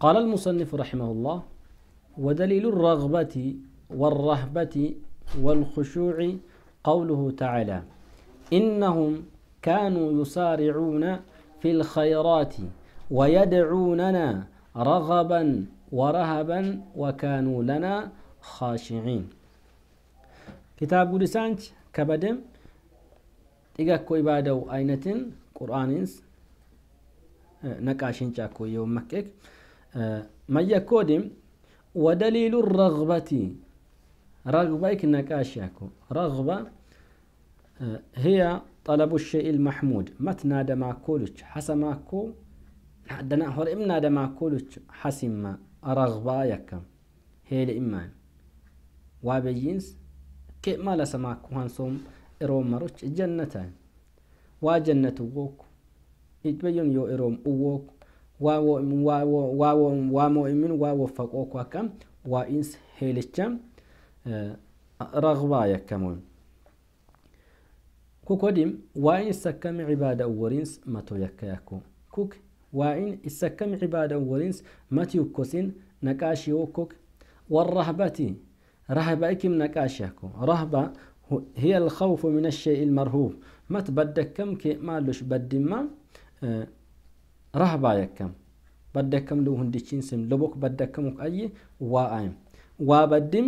قال المصنف رحمه الله ودليل الرغبة والرهبة والخشوع قوله تعالى إنهم كانوا يسارعون في الخيرات ويدعوننا رغبا ورهبا وكانوا لنا خاشعين كتاب لسانج كبدم إيقاكو إبادو أينتين قرآنينس نقاشين جاكو يوم مكيك آه، ما يكودم ودليل الرغبة رغبة نكاشاكو رغبة آه، هي طلب الشيء المحمود ما تنادى ما كولش حسا ما كو حدنا هور إم نادى ما كولش ما رغبة يكم هي لإمان وابيينس كي ما هانسوم كوانسوم إرومروش جنتان وجنة ووك إتبين يو إروم أووك ومؤمن ووفقوك وكم وإنس هيلتشم رغبة يكمون كوكوديم وإن سكم عبادة ورينس متو يكيكو كوك وإن سكم عبادة ورينس متيو كوسين نكاشي وكوك والرهبة رهبة كم نكاشيكو رهبة هي الخوف من الشيء المرهوب ما تبدك كم كي مالوش بدما رهبا يكم بدكم لو هندشين سم لبوك بدكم أي وا وا وبدم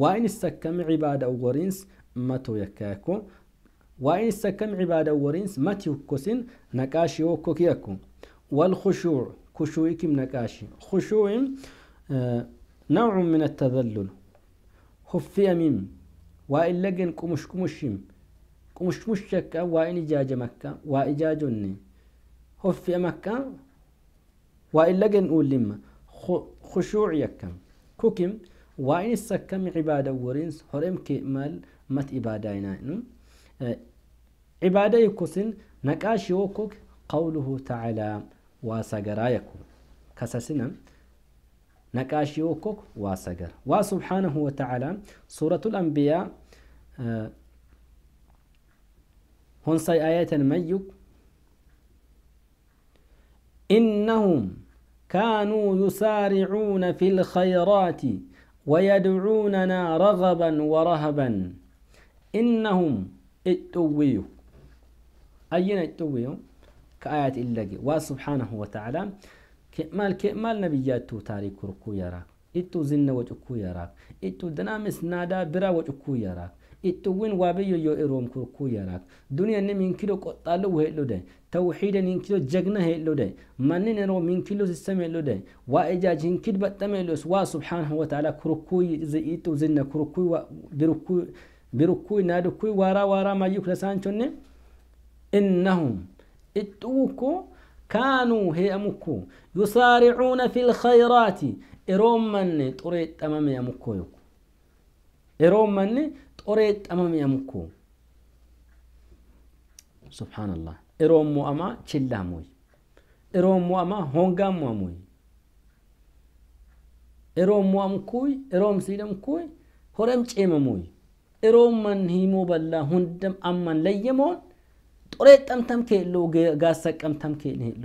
وإن السكم عبادة ورينس متو يكاكو وإن السكم عبادة ورينس متي كوسين نكاشي وكوكيكو والخشوع كشويكم نكاشي خشوع آه، نوع من التذلل خفي أميم وإن لقن كمش كمشم كمش مشكا وإن إجاج مكة وإجاجني هف يمكا وإلا جن أول لما خشوع يكم كوكم وإن السكم عبادة ورينس هرم كمال مت آه، عبادة ينائن عبادة يكسن نكاش يوكوك قوله تعالى واسقرا يكو كساسنا نكاش يوكوك واسقر وسبحانه وتعالى سورة الأنبياء هنسي آه، آية ميك إنهم كانوا يسارعون في الخيرات ويدعوننا رغبا ورهبا إنهم اتويوا أين اتويوا؟ كآيات إلاجي وسبحانه وتعالى كمال كمال نبيات تاريخ ركو يرى اتو زن وجكو يرى اتو دنامس نادا برا وجكو يراك اتوين وابي يو ittuwin waabayyo yo iroom kurkuu كيلو duniya nim inkilo qoxaallo wuheedhodhe توحيدا كيلو جغنا هيلودا منين نرو من كيلو سيستم لو وا هيلودا واجاج ينكد بتملوس وا سبحانه وتعالى كركو زيتو زنا كركو بركو بركو نادكو وارا وارا ما يكلا سانچون انهم اتوكو كانوا هي امكو يسارعون في الخيرات ارومن طريق تمام يمكو يرومن ጦሬ ጠመምያም እኮ ስብሓንላ እሮም ሞአማ ችላ ሞይ እሮም ሞአማ ሆንጋም ሞይ እሮም ሞአም እሮም ሲደም ሆረም ጬመ እሮም መን ሂሞ በላ ሁንደም አማን ለየመን ጦሬ ጠምተም ከሎ ጋሰ ቀምተም ከሎ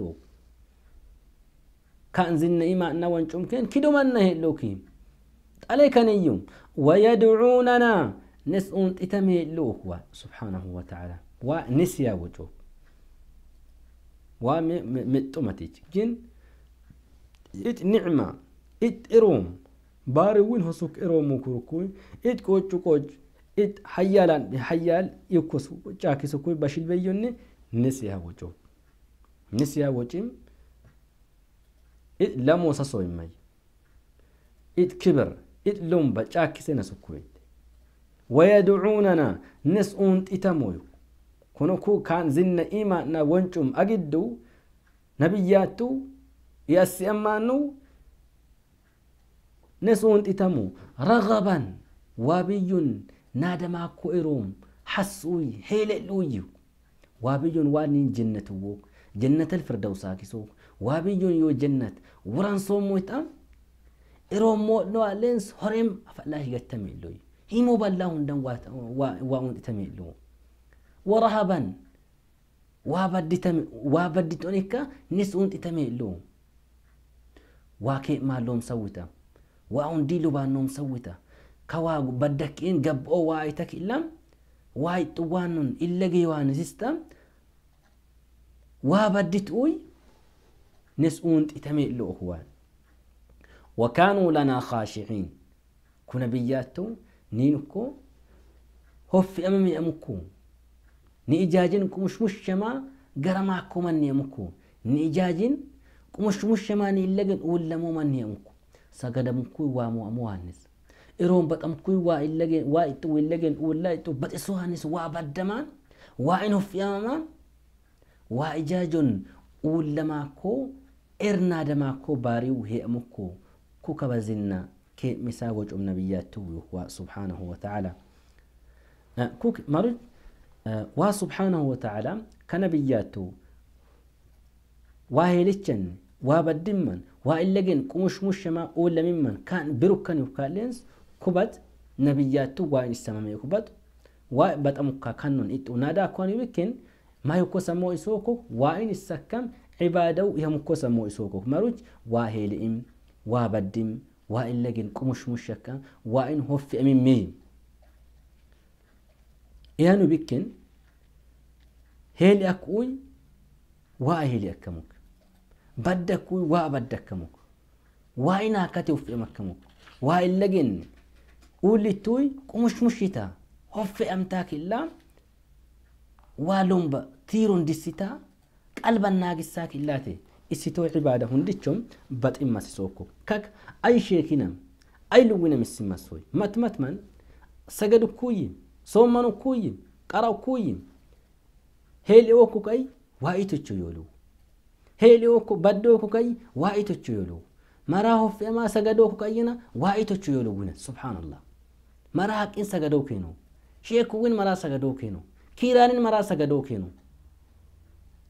ካንዝነ ኢማና ወንጩም ከን ኪዶ መና ሄሎ ኪም ጠለይ ከነዩ nes xitamee luukwa subhaanahu wa ta'ala waa ni siyaa waa mixumatich jin it nicma it iroom win hosuk iroomu kurkui it qochu qoch it hayaalan hayaal ikkos caakisukui bashilbeyyonni ni siyaa wucuu ni siyaa wucim it lamosa sasoimmay it kibir it lomba caakisena sukui ويدعوننا نسؤون إتمويو كنوكو كان زن إيما نا ونشم أجدو نبياتو يأسي أمانو نسؤون إتمو رغبا وابي نادما كوئروم حسوي هيللويو وابي وانين جنة ووك جنة الفردوس أكيسوك وابي يو جنة وران صومو إتام إروم مو نوالينس هرم أفلا هيجتمي لوي ሂሞበላው እንደን ዋውንጥተም የሉ ወረሃበን ዋበድጦኔካ ኒስ ውንጥተም የሉ ዋኬ ማሎም ሰውተ ዋውንዲ ሉባኖም ሰውተ ከዋ በደቅን ገብኦ ዋይተክ ኢላም ዋይ ጥዋኑን ኢለጌዋን ሲስተም ዋበድጥኡይ ኒስ ውንጥተም የሉ እህዋን وكانوا لنا خاشعين كنا بياتهم niin ukkoo hoffi'ama mi'amukkuu ni ijaajin qumushmushamaa gara maakkoo manni yamukkuu ni ijaajin qumushmushamaa ni illagan uullamuu manni yamukkuu sagadamukkuu waa mo'amuu haannis iroon baqamkkuu waa illagen waa ittu illagen uullaa ittu baxisuu haannis waa baddamaan waa in hoffi'amamaan waa ijaajon uullamaakkoo ernaa damaakoo baariu he'amukkuu ku kabazinnaa كي مساوج أم نبيات تويو وسبحانه وتعالى آه كوك مرج آه وسبحانه وتعالى كنبيات واهلتشن وابدمن وإلجن قمش مشما أول ممن كان بروكن يوكالينز كبت نبيات وإن السمام يكبت وبتأمك كنن إت ونادا كوني بكن ما يكو سمو إسوكو وإن السكم عبادو يمكو سمو إسوكو مروج واهلئم وابدم وإن لجن قمش مشكا وإن هف أمين ميم إيانو بكن هيلي أكوي وأهيلي أكمك بدكوي وأبدكمك وإن أكتي وفي أمكمك وإن لجن قولي توي قمش مشيتا هف أمتاك إلا ولومب تيرون ديسيتا قلبا ناقصاك إلا تي isituu cibaada hundichom baximmas sookko kak ay sheekinam ay luwinam issimmassoy matmatman sagad ukkuyyim soomman ukkuyyim qara ukkuyyim heeli okku kay waa'ii tocho yooluu heeli okku baddo okku kay waa'ii tocho yooluu maraa hoffeemaa sagad okku kayyina waa'ii tocho yooluu wina subhaanallah maraa haqqiin sagadoo keenu sheekuwin maraa sagadoo keenu kiiraanin maraa sagadoo keenu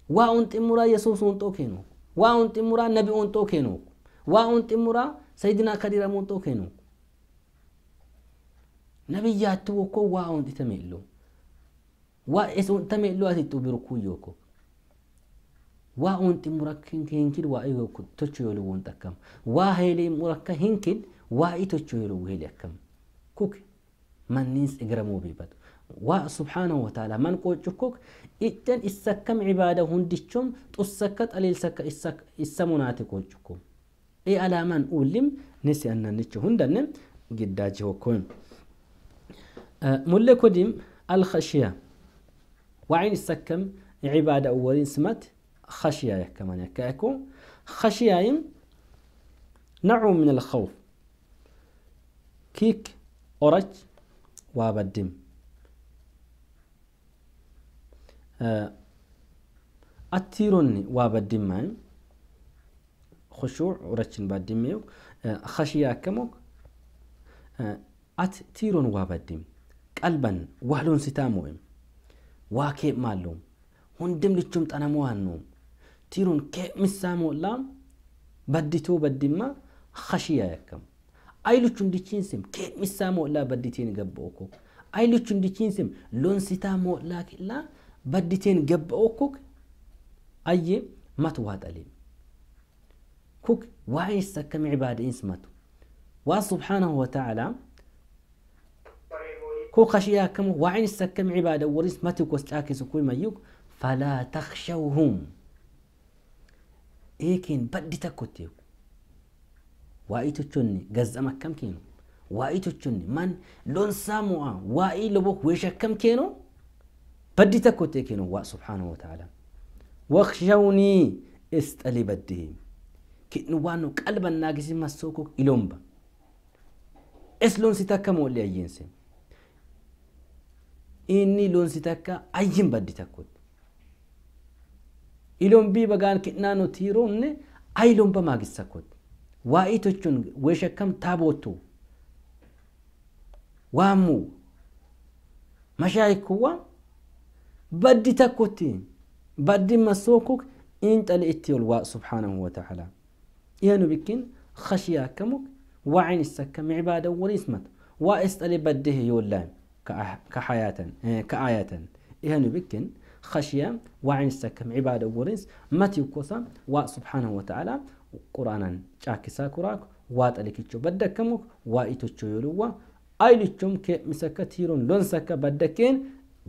waa un ximmuraa yesuus un xoo keenu waan ximmuraa nabi on xoo keenu waan ximmuraa sayidina kadira mon xoo keenu nabiyyaatti wokko waa on itame illo waa es on itame illo ati xubiru kuyyoko waa on ximmura hinkid waa iyo tocho yolu won takkam waa heele murakka hinkid waa i tocho yolu heele akkam kuke manniins egramoo beebadu وسبحانه وتعالى من قوتشكوك إتن إسكم عبادة هندشم تسكت أليل سك إسك إسموناتي قوتشكو إي على من أولم نسي أن نتشو هندن قداجي وكوين أه ملكو ديم الخشية وعين السكم عبادة أولين سمت خشية كمان يكاكو خشية نوع من الخوف كيك أورج وابدم attiironni waa baddimmaan khushuuc urachin baddimmeeyu khashiya akkamo attiiron waa baddim qalban waa sitaa mo'em waa keep maalloom hundum lichum xanamoo hannoom tiiron keep missaa moollaa badditoo baddimmaa khashiya akkam ayluchun dichiinsem keep missaa mo'laa badditiin gabba'u ko ayluchun dichiinsem loon sitaa mo'laa killaa بدتين جب أو كوك أي ما تواد أليم كوك وعي كم عباد إنس ماتو وسبحانه وتعالى كو خشيا كم وعين كم عباد وريس ماتو كوستاكس كوي مايوك فلا تخشوهم إيكين بدي تكوتيو وعيتو تشني جزء ما كم كينو وعيتو تشني من لون ساموا وعي لبوك ويشا كم كينو بدي تكو تيكين الله سبحانه وتعالى واخشوني استلي بدهم كن وانو قلبا ناقسي مسوكو إلومبا اسلون ستكمو اللي أيينسين inni loonsi takka ayyin baddi takkot ilombii bagaan kidnaano tiiroomne ay lomba maagis takkot waa'ii tochun weeshakkam taaboottu waamu mashaayikkuwa بدي تكوتي بدي مسوكك انت لإتي الواء سبحانه وتعالى يعني بكين خشياكمك وعين السكم عبادة ونسمة واستلي بده يولا كحياة إيه، كآية يا بكين خشيا وعين السكم عبادة ورنس متي كوسا وسبحانه وتعالى قرآنا شاكسا كراك واتلك تشو واتلكيتشو بدكمك وايتوتشو يلوا አይልቹም ከሚሰከ ቲሩን ሎንሰከ بدكين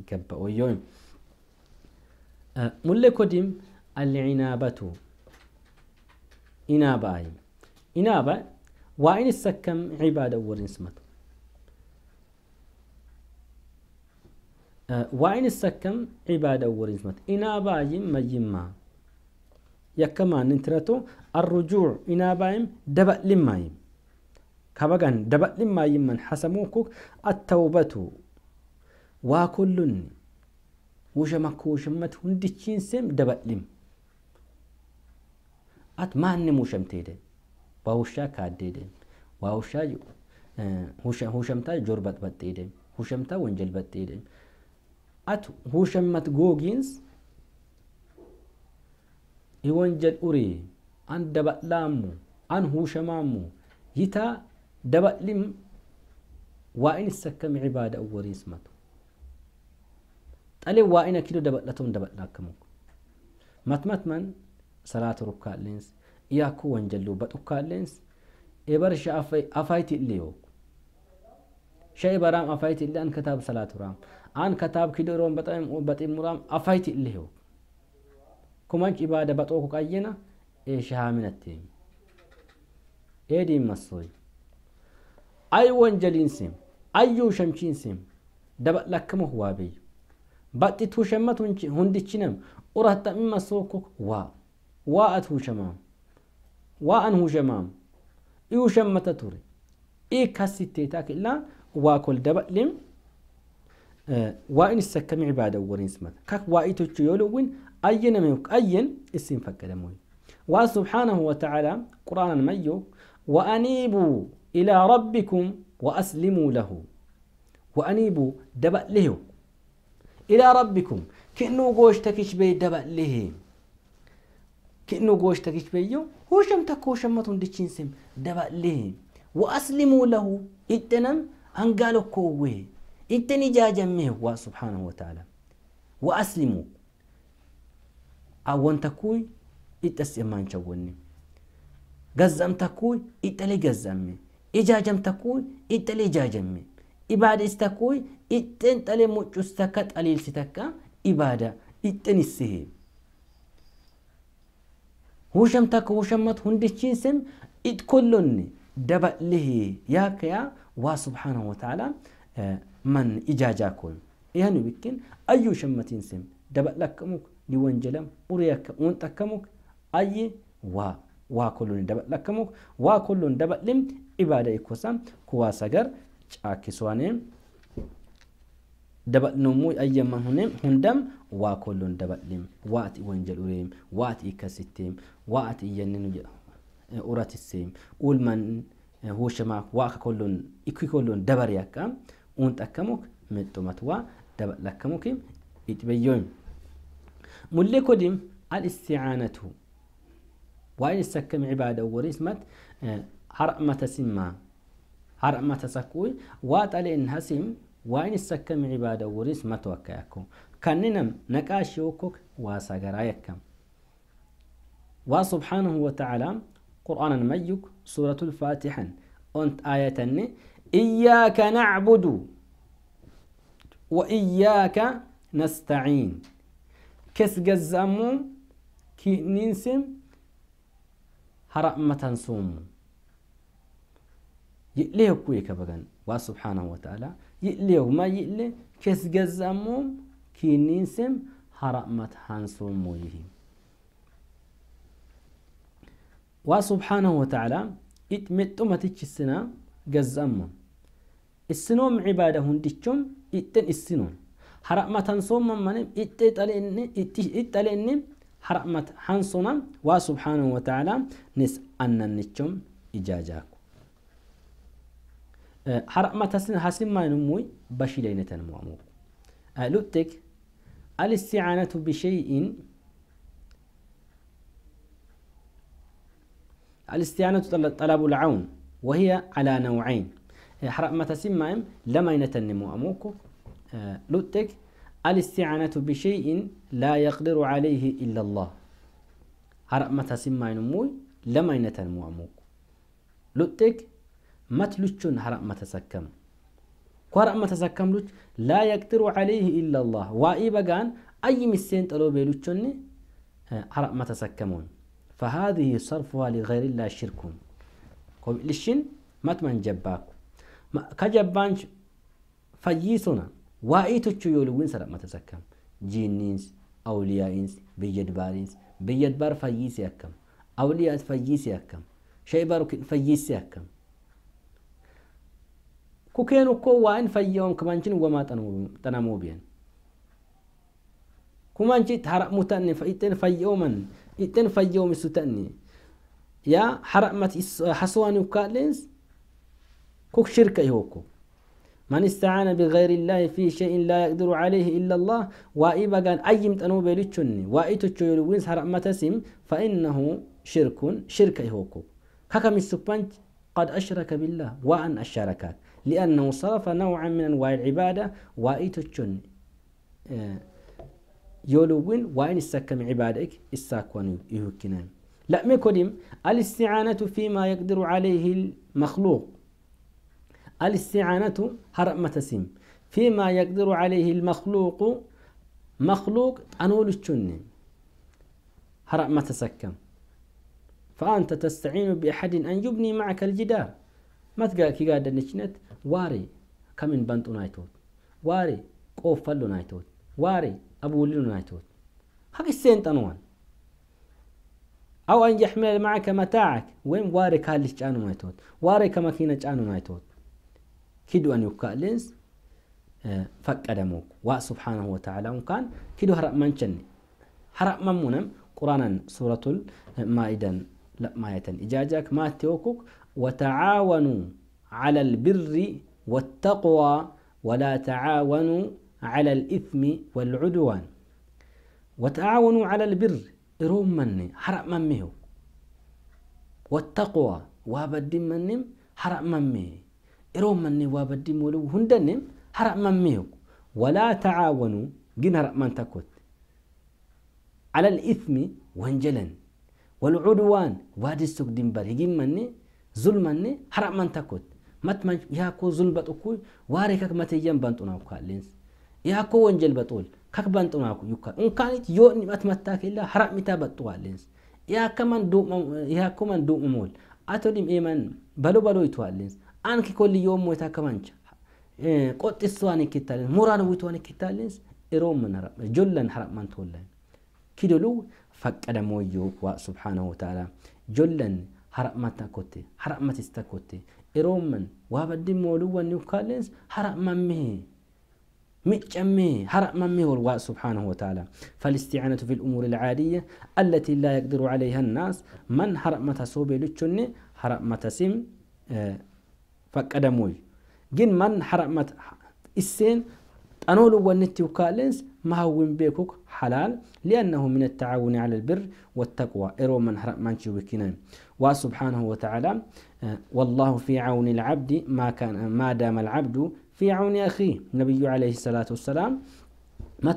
كبا ويوم mulle kodim العنابة إنابة إنابة وإن السكم عبادة ورنسمة وإن السكم عبادة ورنسمة إنابة مجمع يكما ننترتو الرجوع إنابة دبأ لما كبغان دبأ لما من حسموكك التوبة وكل Wushama kuushammati hundichiinseem daballim. At maanni muushamteede waa hushaa kaaddeede waa hushaa hushamtaa jorba baxxeede hushamtaa wanjal baxxeede at hushammat googiins iwanjal urii an dabal'aamu an hushamaamu yitaa daballim waa inni sakkami cibaada uwwariismatu تالي وائنا كيلو دبلتون دبلنا كمو متمت من صلاة ركع لينس ياكو وانجلو بتوكا لينس إبر شافي أفايت الليو شيء برام أفايت اللي أن كتاب صلاة رام أن كتاب كيلو روم بتأم بتأم رام أفايت الليو كمان إبادة بتوكو كأينا إيشها من التيم إيدي مصوي أي أيوة وانجلين سيم أيو شمشين سيم دبل باقي توشمت هندتشنم ورهت مما سوكو وا وا أتهو شمام وا أنهو شمام إيو شمت توري إي كاسيتي تاكلا إلا وا كل دبق لم آه إن السكم عبادة ورين سمت كاك وا إيتو تشيولوين أين ميوك أين اسم فكدموي وا سبحانه وتعالى قرآن ميو وأنيبوا إلى ربكم وأسلموا له وأنيبوا دبأ لهو إلى ربكم كأنه قوشتكش بي دبأ له كأنه قوشتكش يو هوشم تكوشم تندشين سم دبأ له وأسلموا له إتنم أنقالوا كوه إتني جاجا هو سبحانه وتعالى وأسلموا أوان تكوي إتس إمان شووني قزم تكوي إتلي قزمي إجاجم تكوي إتلي جاجمي إبادة تكوي Ixxeen dhalee muccuus takka dhaleelsi takka ibaada ixxeen issihee. Huusham takka huushammat hundichiisem kolonni dabalihee yaakaya waa subhaanahu wa ta'ala man ijaajaa kun. Yaani bikkin ayyuu shammatiinsem dabal akkamuk ni wanjalam uree akka uunta akkamuk ayye waa waa kolonni dabal akkamuk waa kolonni dabalim ibaada ikkosam kuwaa sagar caakkiswaanee. dabadhumuu ayyaman hunem hundam waa kolloon dabadhem waa ati wanjal ureem waa ati ikkasitteem waa ati iyyanninu uratisseem ulman huushamaak waa akka kolloon ikki kolloon dabari akka uunt akkamuk mexxumat waa dabadh akkamukim ixibeyyoim mullee kodim alisticaanatu waa inni sakkam cibaada warismat har'mata simmaa har'mata sakkuy waa xale'in hasim وين السكم عبادة وريس ما توكاكم كاننا نقاش يوكوك واسا قرايكم وسبحانه وتعالى قرآن ميك سورة الفاتحة أنت آية إياك نعبد وإياك نستعين كس قزامو كي ننسم هرأمة سوم يليه كويك بغن وسبحانه وتعالى ما يقلي كيس جزاموم سم هرأمت هانسوم مويهم وسبحانه وتعالى تيش السنة جزامون السنوم عبادة هندشم إتن السنوم هرأمت هانسوم من إتتلئن هرأمت هانسونا وسبحانه وتعالى نس أننشم إجاجاكم حرق ما تسن حسن ما نموي بشي لينة موامو لبتك الاستعانة بشيء الاستعانة طلب العون وهي على نوعين حرق ما تسن تسمى لما ينتنمو أموكو لتك الاستعانة بشيء لا يقدر عليه إلا الله حرق ما تسن ما نموي لما ينتنمو أموكو لتك متلوچون حرام متسكم كوارا متسكم لوچ لا يقدر عليه إلا الله وإي بغان أي مسين تلو بيلوچون حرام آه، متسكمون فهذه صرفها لغير الله شرك كوب لشين من جباك كجبان فجيسونا وإي تچو يولوين سرق متسكم جينينس أوليائنس بيجدبارينس بيجدبار فجيسي أكم أولياء فجيسي أكم بارك فجيسي أكم كوكين وكو وين في يوم كمانشين وما تنامو بين كمانشي تهرأ متن فإتن في يوما إتن في يوم ستني يا حرق مت حسوان وكالينس كوك شركة يوكو من استعان بغير الله في شيء لا يقدر عليه إلا الله وإذا كان أي متنو بليتشني وإتو تشويل وينس حرق متسم فإنه شرك شركة يوكو كاكا مستو قد أشرك بالله وأن أشركك لأنه صرف نوعا من أنواع العبادة وإيتوشن آه، يولوين وإن استكم عبادك الساكون يهكنا لا ميكوليم الاستعانة فيما يقدر عليه المخلوق الاستعانة هرأ متسم فيما يقدر عليه المخلوق مخلوق أنول الشن هرأ متسكم فأنت تستعين بأحد أن يبني معك الجدار matgaa kigaaddannichinet waaree kamin banxu naaytoot waaree qooffallo naaytoot waaree abuullino naaytoot سنت xanuwan أو أن يحمل معك متاعك وين واري كالش جانو مايتوت واري كماكينة جانو مايتوت كدو أن يبقى لينس آه، فك أدموك سبحانه وتعالى كان كدو هرق منشن هرق ممونم قرانا سورة المائدة لا ما إجاجك ما تيوكوك وتعاونوا على البر والتقوى ولا تعاونوا على الإثم والعدوان وتعاونوا على البر إروم مني حرق مميه والتقوى وابد منهم حرق مميه إروم مني وابد مولو هندنم حرق مميه ولا تعاونوا جن حرق من تكوت على الإثم وانجلن والعدوان وادي السوق دمبر هجين مني zulmanne haramman takkot matma yaako zulbatokku waare kak mateyyan banxunaaf kaalleensi yaako wanjel baxool kak banxunaaf yukka unkaanit yoo nimat mattaa keellaa haram mitaa baxxu kaalleensi yaako man duumamool ato dhim'eeman balo baloo itu kaalleensi anki kolli yoo moota akka mancha qoxxisuwaan ikkittaaleensi muraan wuituwaan ikkittaaleensi إرومن جلن حرام من تولن كدلو فقد مويوك سبحانه وتعالى جلن حرق ما تاكوتي حرق ما تستاكوتي إرومن وابدي مولو ونيو كالينس حرق ما مي ميتش مي حرق ما مي والواء سبحانه وتعالى فالاستعانة في الأمور العادية التي لا يقدر عليها الناس من حرق ما تسوبي لتشني حرق ما تسيم فكدموي جن من حرق ما السين أنولو ونيتيو كالينس ما هو بيكوك حلال لأنه من التعاون على البر والتقوى إرو من هرق مانشو بكينان وسبحانه وتعالى آه، والله في عون العبد ما كان ما دام العبد في عون أخيه نبي عليه الصلاة والسلام ما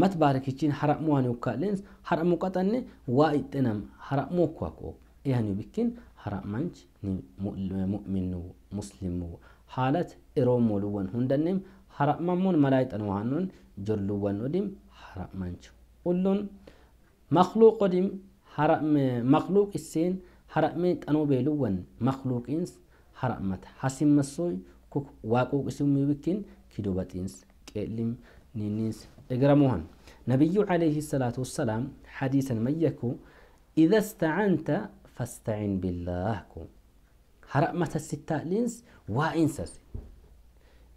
متباركيشين حرق مواني وكالينز حرق مقطن وايتنم حرق موكواكو إيهاني بكين حرق منش مؤمن مسلم حالة إرو مولوان هندنم حرق ممون ملايط انوانون جرلوان وديم حرق منشو قلون مخلوق وديم حرق مخلوق السين حرق ميت انو بيلوان مخلوق انس حرق مات حسين مصوي كوك واقوك اسم ميوكين كدوبات انس كيلم نينيس اقراموهن نبي عليه الصلاة والسلام حديثا ميكو إذا استعنت فاستعن بالله كو مات الستاء لينس وانسس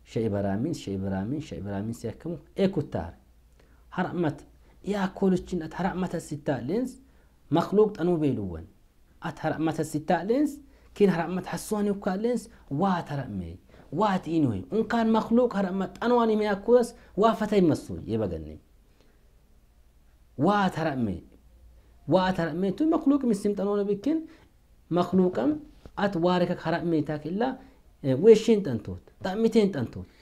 شيء برامين شيء برامين شيء برامين سيكمو إيكو تار هرمت يا كولشين أتهرمت الستة لينز مخلوق أنو بيلون أتهرمت الستة لينز كين هرمت حسوني وكا لينز وات هرأمي وات إنوي إن كان مخلوق هرمت أنو أنا ميا كولس وافتاي مسوي يبقني وات هرأمي وات هرأمي تو مخلوق من أنو أنوانا بكين مخلوقا أتواركك هرأمي تاك Eh, weeshiin xantoota xammiteen xantoota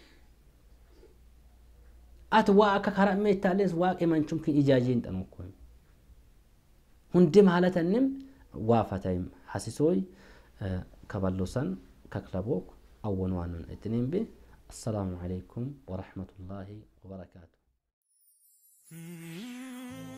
ati waa akka karaa meettaallees waaqee manchumkiin ijaajiin xanu kun hundim haala tannim waafatayim hasisooy eh, kaballosan kaklabook awwan waan nun bi assalaamu alaikum warahmatullaahi wabarakaatu. Hmm.